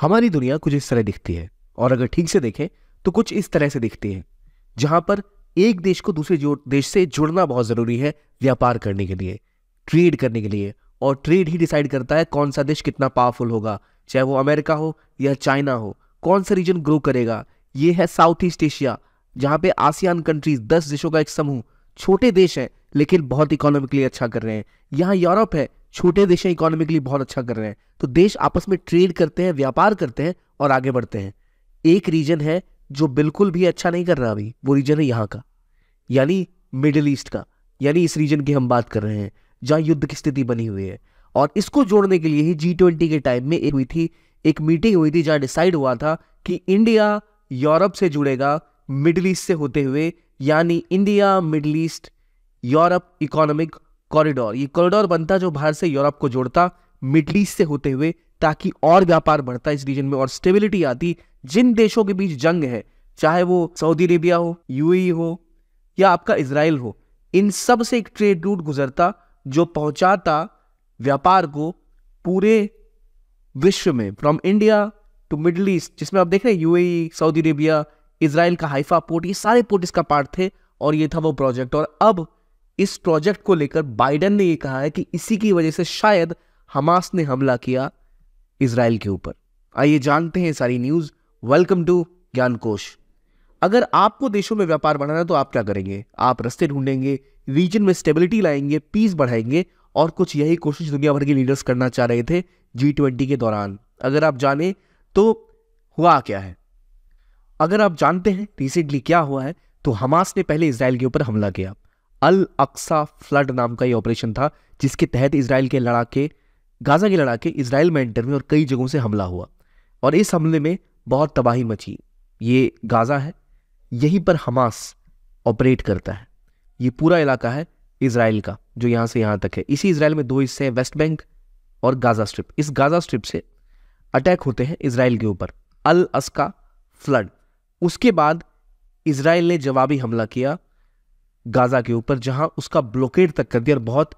हमारी दुनिया कुछ इस तरह दिखती है और अगर ठीक से देखें तो कुछ इस तरह से दिखती है जहाँ पर एक देश को दूसरे देश से जुड़ना बहुत ज़रूरी है व्यापार करने के लिए ट्रेड करने के लिए और ट्रेड ही डिसाइड करता है कौन सा देश कितना पावरफुल होगा चाहे वो अमेरिका हो या चाइना हो कौन सा रीजन ग्रो करेगा ये है साउथ ईस्ट एशिया जहाँ पे आसियान कंट्रीज दस देशों का एक समूह छोटे देश हैं लेकिन बहुत इकोनॉमिकली अच्छा कर रहे हैं यहाँ यूरोप है छोटे देशें इकोनॉमिकली बहुत अच्छा कर रहे हैं तो देश आपस में ट्रेड करते हैं व्यापार करते हैं और आगे बढ़ते हैं एक रीजन है जो बिल्कुल भी अच्छा नहीं कर रहा अभी वो रीजन है यहाँ का यानी मिडिल ईस्ट का यानी इस रीजन की हम बात कर रहे हैं जहाँ युद्ध की स्थिति बनी हुई है और इसको जोड़ने के लिए ही जी ट्वेंटी के टाइम में एक हुई थी एक मीटिंग हुई थी जहाँ डिसाइड हुआ था कि इंडिया यूरोप से जुड़ेगा मिडिल ईस्ट से होते हुए यानी India Middle East Europe economic corridor ये कॉरिडोर बनता जो भारत से यूरोप को जोड़ता मिडल ईस्ट से होते हुए ताकि और व्यापार बढ़ता इस रीजन में और स्टेबिलिटी आती जिन देशों के बीच जंग है चाहे वो सऊदी अरेबिया हो यूएई e हो या आपका इसराइल हो इन सब से एक ट्रेड रूट गुजरता जो पहुंचाता व्यापार को पूरे विश्व में from India to Middle East जिसमें आप देख रहे हैं UAE e, Saudi Arabia Israel का हाइफा पोर्ट ये सारे पोर्ट इसका पार्ट थे और ये था वो प्रोजेक्ट और अब इस प्रोजेक्ट को लेकर बाइडन ने यह कहा है कि इसी की वजह से शायद हमास ने हमला किया इसराइल के ऊपर आइए जानते हैं सारी न्यूज वेलकम टू ज्ञानकोश अगर आपको देशों में व्यापार बढ़ाना है तो आप क्या करेंगे आप रस्ते ढूंढेंगे रीजन में स्टेबिलिटी लाएंगे पीस बढ़ाएंगे और कुछ यही कोशिश दुनिया भर के लीडर्स करना चाह रहे थे जी ट्वेंटी के दौरान अगर आप जाने तो हुआ क्या है अगर आप जानते हैं रिसेंटली क्या हुआ है तो हमास ने पहले इसराइल के ऊपर हमला किया अल अक्सा फ्लड नाम का ये ऑपरेशन था जिसके तहत इसराइल के लड़ाके गाजा के लड़ाके इसराइल एंटर में और कई जगहों से हमला हुआ और इस हमले में बहुत तबाही मची ये गाज़ा है यहीं पर हमास ऑपरेट करता है ये पूरा इलाका है इसराइल का जो यहाँ से यहाँ तक है इसी इसराइल में दो हिस्से हैं वेस्ट बैंक और गाज़ा स्ट्रिप इस गाज़ा स्ट्रिप से अटैक होते हैं इसराइल के ऊपर अल अस्का फ्लड उसके बाद इसराइल ने जवाबी हमला किया गाज़ा के ऊपर जहां उसका ब्लॉकेट तक कर दिया और बहुत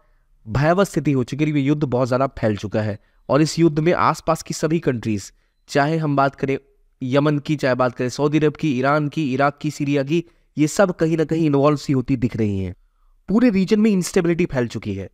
भयावह स्थिति हो चुकी है ये युद्ध बहुत ज़्यादा फैल चुका है और इस युद्ध में आसपास की सभी कंट्रीज़ चाहे हम बात करें यमन की चाहे बात करें सऊदी अरब की ईरान की इराक की सीरिया की ये सब कहीं ना कहीं इन्वॉल्व सी होती दिख रही हैं पूरे रीजन में इंस्टेबिलिटी फैल चुकी है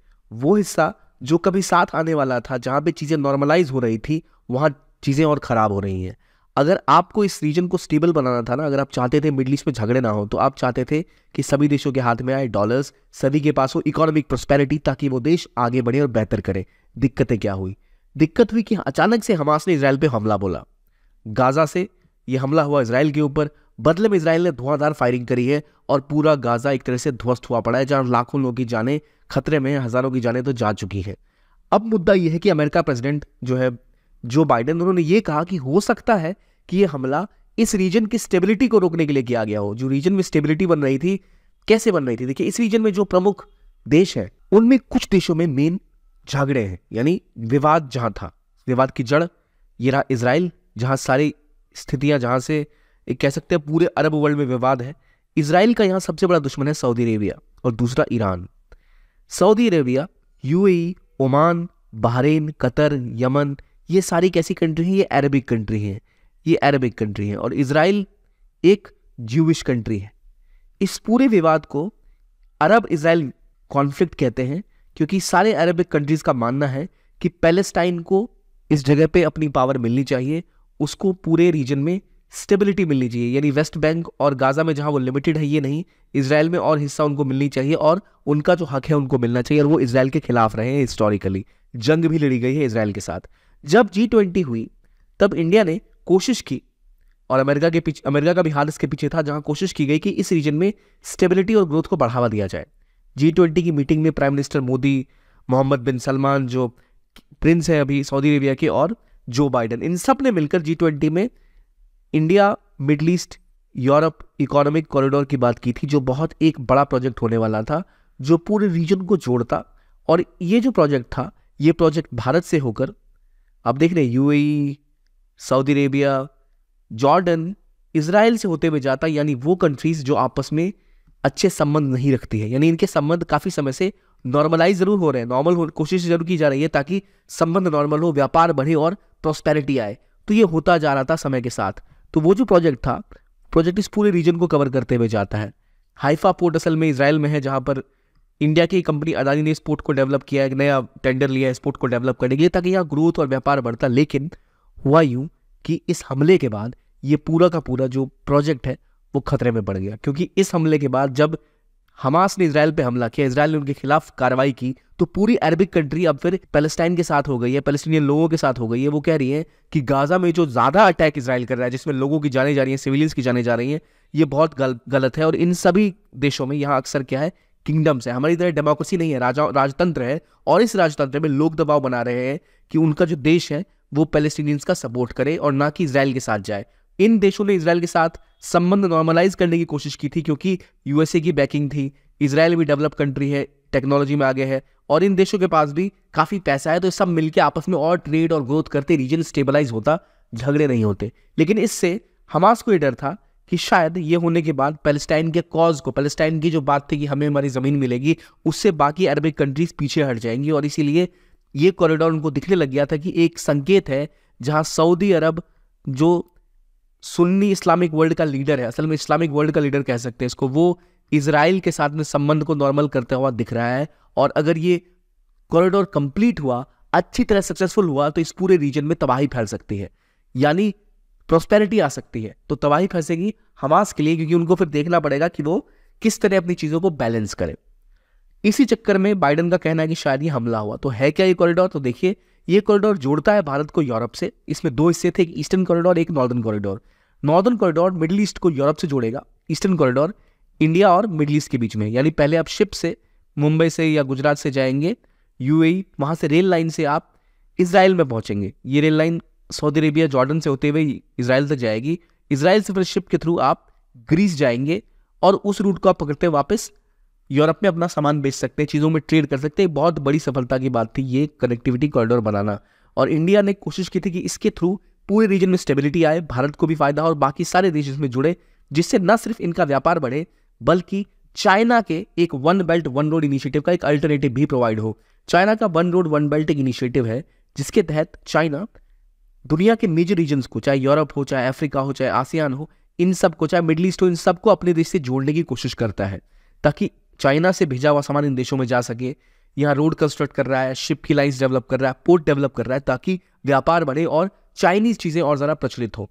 वो हिस्सा जो कभी साथ आने वाला था जहाँ पे चीज़ें नॉर्मलाइज हो रही थी वहाँ चीज़ें और ख़राब हो रही हैं अगर आपको इस रीजन को स्टेबल बनाना था ना अगर आप चाहते थे मिडल ईस्ट में झगड़े ना हो तो आप चाहते थे कि सभी देशों के हाथ में आए डॉलर्स सभी के पास हो इकोनॉमिक प्रोस्पेरिटी ताकि वो देश आगे बढ़े और बेहतर करे दिक्कतें क्या हुई दिक्कत हुई कि अचानक से हमास ने इसराइल पर हमला बोला गाज़ा से यह हमला हुआ इसराइल के ऊपर बदले में इसराइल ने धुआंधार फायरिंग करी है और पूरा गाज़ा एक तरह से ध्वस्त हुआ पड़ा है जहां लाखों लोगों की जाने खतरे में हज़ारों की जाने तो जा चुकी है अब मुद्दा यह है कि अमेरिका प्रेसिडेंट जो है जो बाइडेन उन्होंने ये कहा कि हो सकता है कि ये हमला इस रीजन की स्टेबिलिटी को रोकने के लिए किया गया हो जो रीजन में स्टेबिलिटी बन रही थी कैसे बन रही थी देखिए इस रीजन में जो प्रमुख देश है उनमें कुछ देशों में मेन झगड़े हैं यानी विवाद जहां था विवाद की जड़ ये रहा इसराइल जहां सारी स्थितियां जहां से एक कह सकते हैं पूरे अरब वर्ल्ड में विवाद है इसराइल का यहां सबसे बड़ा दुश्मन है सऊदी अरेबिया और दूसरा Iran Saudi Arabia UAE Oman Bahrain Qatar Yemen ये सारी कैसी कंट्री हैं ये अरबिक कंट्री हैं ये अरबिक कंट्री हैं और इसराइल एक ज्यूविश कंट्री है इस पूरे विवाद को अरब इसराइल कॉन्फ्लिक्ट कहते हैं क्योंकि सारे अरबिक कंट्रीज़ का मानना है कि पैलेस्टाइन को इस जगह पे अपनी पावर मिलनी चाहिए उसको पूरे रीजन में स्टेबिलिटी मिलनी चाहिए यानी वेस्ट बैंक और गाज़ा में जहाँ वो लिमिटेड है ये नहीं इसराइल में और हिस्सा उनको मिलनी चाहिए और उनका जो हक है उनको मिलना चाहिए और वो इसराइल के खिलाफ रहे हैं हिस्टोरिकली जंग भी लड़ी गई है इसराइल के साथ जब जी ट्वेंटी हुई तब इंडिया ने कोशिश की और अमेरिका के पीछे अमेरिका का भी हाल इसके पीछे था जहां कोशिश की गई कि इस रीजन में स्टेबिलिटी और ग्रोथ को बढ़ावा दिया जाए जी ट्वेंटी की मीटिंग में prime minister Modi Mohammed bin Salman जो प्रिंस है अभी सऊदी अरेबिया के और जो बाइडन इन सब ने मिलकर जी ट्वेंटी में India Middle East Europe economic corridor की बात की थी जो बहुत एक बड़ा प्रोजेक्ट होने वाला था जो पूरे रीजन को जोड़ता और ये जो प्रोजेक्ट था ये प्रोजेक्ट भारत से होकर आप देख रहे UAE Saudi Arabia Jordan Israel से होते हुए जाता है यानी वो कंट्रीज जो आपस में अच्छे संबंध नहीं रखती है यानी इनके संबंध काफ़ी समय से नॉर्मलाइज जरूर हो रहे हैं नॉर्मल हो कोशिश जरूर की जा रही है ताकि संबंध नॉर्मल हो व्यापार बढ़े और प्रॉस्पेरिटी आए तो ये होता जा रहा था समय के साथ तो वो जो प्रोजेक्ट था प्रोजेक्ट इस पूरे रीजन को कवर करते हुए जाता है हाइफा पोर्ट असल में इसराइल में है जहाँ पर इंडिया की कंपनी अदानी ने इस पोर्ट को डेवलप किया है नया टेंडर लिया है इस पोर्ट को डेवलप करने के लिए ताकि यहाँ ग्रोथ और व्यापार बढ़ता लेकिन हुआ यूँ कि इस हमले के बाद ये पूरा का पूरा जो प्रोजेक्ट है वो खतरे में पड़ गया क्योंकि इस हमले के बाद जब हमास ने इसराइल पे हमला किया इसराइल ने उनके खिलाफ कार्रवाई की तो पूरी अरबिक कंट्री अब फिर पैलेस्टाइन के साथ हो गई है पैलेस्टीनियन लोगों के साथ हो गई है वो कह रही है कि गाजा में जो ज़्यादा अटैक इसराइल कर रहा है जिसमें लोगों की जाने जा रही है सिविलियंस की जाने जा रही है ये बहुत गल, गलत है और इन सभी देशों में यहाँ अक्सर क्या है किंगडम्स है हमारी तरह डेमोक्रेसी नहीं है राजा राजतंत्र है और इस राजतंत्र में लोग दबाव बना रहे हैं कि उनका जो देश है वो पैलेस्टीनियंस का सपोर्ट करे और ना कि इसराइल के साथ जाए इन देशों ने इसराइल के साथ संबंध नॉर्मलाइज करने की कोशिश की थी क्योंकि यूएसए की बैकिंग थी इसराइल भी डेवलप कंट्री है टेक्नोलॉजी में आगे है और इन देशों के पास भी काफ़ी पैसा है तो सब मिलकर आपस में और ट्रेड और ग्रोथ करते रीजन स्टेबलाइज होता झगड़े नहीं होते लेकिन इससे हमास को ये डर था कि शायद ये होने के बाद पैलेस्टाइन के कॉज को पैलेस्टाइन की जो बात थी कि हमें हमारी ज़मीन मिलेगी उससे बाकी अरबिक कंट्रीज पीछे हट जाएंगी और इसीलिए ये कॉरिडोर उनको दिखने लग गया था कि एक संकेत है जहाँ सऊदी अरब जो सुन्नी इस्लामिक वर्ल्ड का लीडर है असल में इस्लामिक वर्ल्ड का लीडर कह सकते हैं इसको वो इसराइल के साथ में संबंध को नॉर्मल करता हुआ दिख रहा है और अगर ये कॉरिडोर कंप्लीट हुआ अच्छी तरह सक्सेसफुल हुआ तो इस पूरे रीजन में तबाही फैल सकती है यानी प्रोस्पेरिटी आ सकती है तो तबाही फंसेगी हमास के लिए क्योंकि उनको फिर देखना पड़ेगा कि वो किस तरह अपनी चीज़ों को बैलेंस करें इसी चक्कर में बाइडन का कहना है कि शायद ये हमला हुआ तो है क्या ये कॉरिडोर तो देखिए ये कॉरिडोर जोड़ता है भारत को यूरोप से इसमें दो हिस्से थे एक ईस्टर्न कॉरिडोर एक northern corridor northern corridor Middle East को यूरोप से जोड़ेगा ईस्टर्न कॉरिडोर इंडिया और मिडिल ईस्ट के बीच में यानी पहले आप शिप से मुंबई से या गुजरात से जाएंगे यूएई e, वहाँ से रेल लाइन से आप इसराइल में पहुँचेंगे ये rail line Saudi Arabia Jordan से होते हुए इसराइल तक जाएगी इसराइल से फिर शिप के थ्रू आप ग्रीस जाएंगे और उस रूट को आप पकड़ते वापस यूरोप में अपना सामान बेच सकते हैं चीज़ों में ट्रेड कर सकते हैं बहुत बड़ी सफलता की बात थी ये कनेक्टिविटी कॉरिडोर बनाना और इंडिया ने कोशिश की थी कि इसके थ्रू पूरे रीजन में स्टेबिलिटी आए भारत को भी फायदा और बाकी सारे देश इसमें जुड़े जिससे न सिर्फ इनका व्यापार बढ़े बल्कि चाइना के एक one belt one road initiative का एक अल्टरनेटिव भी प्रोवाइड हो चाइना का वन रोड वन बेल्ट एक इनिशिएटिव है जिसके तहत चाइना दुनिया के मेजर रीजन्स को चाहे यूरोप हो चाहे अफ्रीका हो चाहे आसियान हो इन सब को चाहे मिडल ईस्ट हो इन सबको अपने देश से जोड़ने की कोशिश करता है ताकि चाइना से भेजा हुआ सामान इन देशों में जा सके यहाँ रोड कंस्ट्रक्ट कर रहा है शिप की लाइन्स डेवलप कर रहा है पोर्ट डेवलप कर रहा है ताकि व्यापार बढ़े और चाइनीज चीज़ें और ज़्यादा प्रचलित हो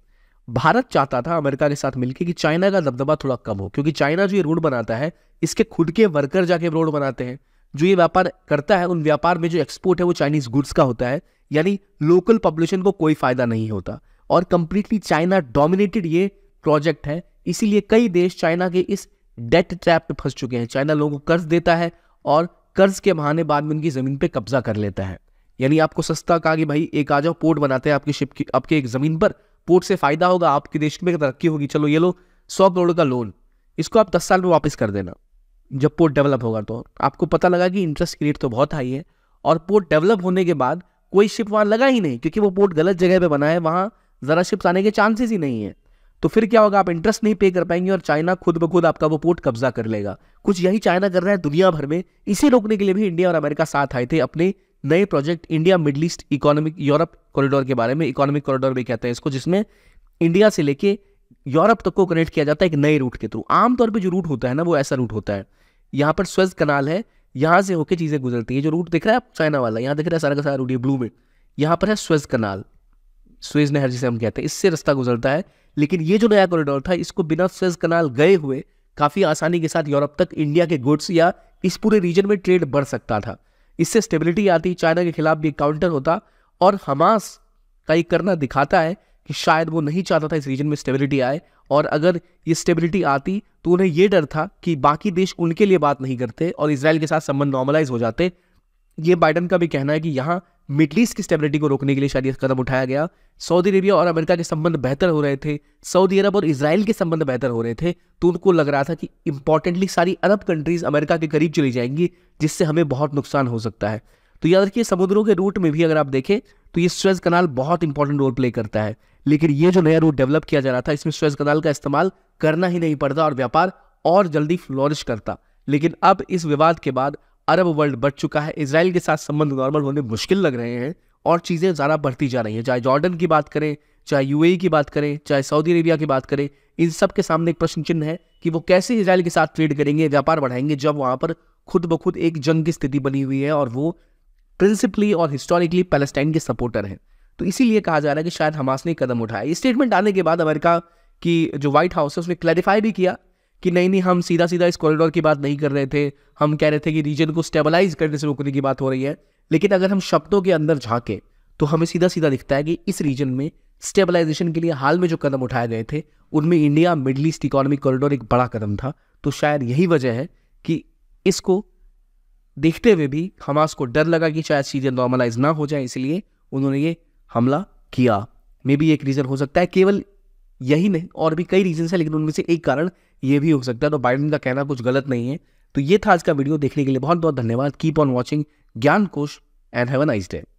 भारत चाहता था अमेरिका के साथ मिलकर कि चाइना का दबदबा थोड़ा कम हो क्योंकि चाइना जो ये रोड बनाता है इसके खुद के वर्कर जाके रोड बनाते हैं जो ये व्यापार करता है उन व्यापार में जो एक्सपोर्ट है वो चाइनीज गुड्स का होता है यानी लोकल पॉपुलेशन को कोई फायदा नहीं होता और कंप्लीटली चाइना डोमिनेटेड ये प्रोजेक्ट है इसीलिए कई देश चाइना के इस डेट ट्रैप में फंस चुके हैं चाइना लोगों को कर्ज देता है और कर्ज के बहाने बाद में उनकी ज़मीन पे कब्जा कर लेता है यानी आपको सस्ता कहा कि भाई एक आ जाओ पोर्ट बनाते हैं आपकी शिप की आपके एक ज़मीन पर पोर्ट से फ़ायदा होगा आपके देश में तरक्की होगी चलो ये लो सौ करोड़ का लोन इसको आप दस साल में वापस कर देना जब पोर्ट डेवलप होगा तो आपको पता लगा कि इंटरेस्ट रेट तो बहुत हाई है और पोर्ट डेवलप होने के बाद कोई शिप वहाँ लगा ही नहीं क्योंकि वो पोर्ट गलत जगह पे बना है वहाँ ज़रा शिप्स आने के चांसेस ही नहीं है तो फिर क्या होगा आप इंटरेस्ट नहीं पे कर पाएंगे और चाइना खुद ब खुद आपका वो पोर्ट कब्जा कर लेगा कुछ यही चाइना कर रहा है दुनिया भर में इसे रोकने के लिए भी इंडिया और अमेरिका साथ आए थे अपने नए project India Middle East economic Europe corridor के बारे में इकोनॉमिक कॉरिडोर भी कहते हैं इसको जिसमें इंडिया से लेके यूरोप तक को कनेक्ट किया जाता है एक नए रूट के थ्रू आमतौर पर जो रूट होता है ना वो ऐसा रूट होता है यहाँ पर स्वेज कनाल है यहाँ से होकर चीज़ें गुजरती है जो रूट दिख रहा है चाइना वाला यहाँ दिख रहा है सारा का सारा रूट ये ब्लू में यहाँ पर है स्वेज कनाल स्वेज नहर जिसे हम कहते हैं इससे रास्ता गुजरता है लेकिन ये जो नया कॉरिडोर था इसको बिना स्वेज कनाल गए हुए काफ़ी आसानी के साथ यूरोप तक इंडिया के गुड्स या इस पूरे रीजन में ट्रेड बढ़ सकता था इससे स्टेबिलिटी आती चाइना के खिलाफ भी काउंटर होता और हमास का ये करना दिखाता है कि शायद वो नहीं चाहता था इस रीजन में स्टेबिलिटी आए और अगर ये स्टेबिलिटी आती तो उन्हें यह डर था कि बाकी देश उनके लिए बात नहीं करते और इसराइल के साथ संबंध नॉर्मलाइज हो जाते ये बाइडन का भी कहना है कि यहाँ मिडल ईस्ट की स्टेबिलिटी को रोकने के लिए शायद यह कदम उठाया गया सऊदी अरेबिया और अमेरिका के संबंध बेहतर हो रहे थे सऊदी अरब और इसराइल के संबंध बेहतर हो रहे थे तो उनको लग रहा था कि इंपॉर्टेंटली सारी अरब कंट्रीज अमेरिका के करीब चली जाएंगी जिससे हमें बहुत नुकसान हो सकता है तो याद रखिए समुद्रों के रूट में भी अगर आप देखें तो ये स्वेज कनाल बहुत इंपॉर्टेंट रोल प्ले करता है लेकिन ये जो नया रूट डेवलप किया जा रहा था इसमें स्वेज कनाल का इस्तेमाल करना ही नहीं पड़ता और व्यापार और जल्दी फ्लोरिश करता लेकिन अब इस विवाद के बाद अरब वर्ल्ड बढ़ चुका है इसराइल के साथ संबंध नॉर्मल होने मुश्किल लग रहे हैं और चीज़ें ज़्यादा बढ़ती जा रही हैं चाहे जॉर्डन की बात करें चाहे यू की बात करें चाहे सऊदी अरेबिया की बात करें इन सब के सामने एक प्रश्न चिन्ह है कि वो कैसे इसराइल के साथ ट्रेड करेंगे व्यापार बढ़ाएंगे जब वहाँ पर खुद ब खुद एक जंग की स्थिति बनी हुई है और वो प्रिंसिपली और हिस्टोरिकली पैलेस्टाइन के सपोर्टर हैं तो इसीलिए कहा जा रहा है कि शायद हमास ने कदम उठाया इस स्टेटमेंट आने के बाद अमेरिका की जो व्हाइट हाउस है उसने क्लैरिफाई भी किया कि नहीं नहीं हम सीधा सीधा इस कॉरिडोर की बात नहीं कर रहे थे हम कह रहे थे कि रीजन को स्टेबलाइज करने से रोकने की बात हो रही है लेकिन अगर हम शब्दों के अंदर झांके तो हमें सीधा सीधा दिखता है कि इस रीजन में स्टेबलाइजेशन के लिए हाल में जो कदम उठाए गए थे उनमें India Middle East economic corridor एक बड़ा कदम था तो शायद यही वजह है कि इसको देखते हुए भी हमास को डर लगा कि शायद चीज़ें नॉर्मलाइज ना हो जाए इसलिए उन्होंने ये हमला किया मे बी एक रीज़न हो सकता है केवल यही नहीं और भी कई रीजन है लेकिन उनमें से एक कारण ये भी हो सकता है तो बाइडन का कहना कुछ गलत नहीं है तो ये था आज का वीडियो देखने के लिए बहुत बहुत धन्यवाद keep on watching Gyan Kosh and have a nice day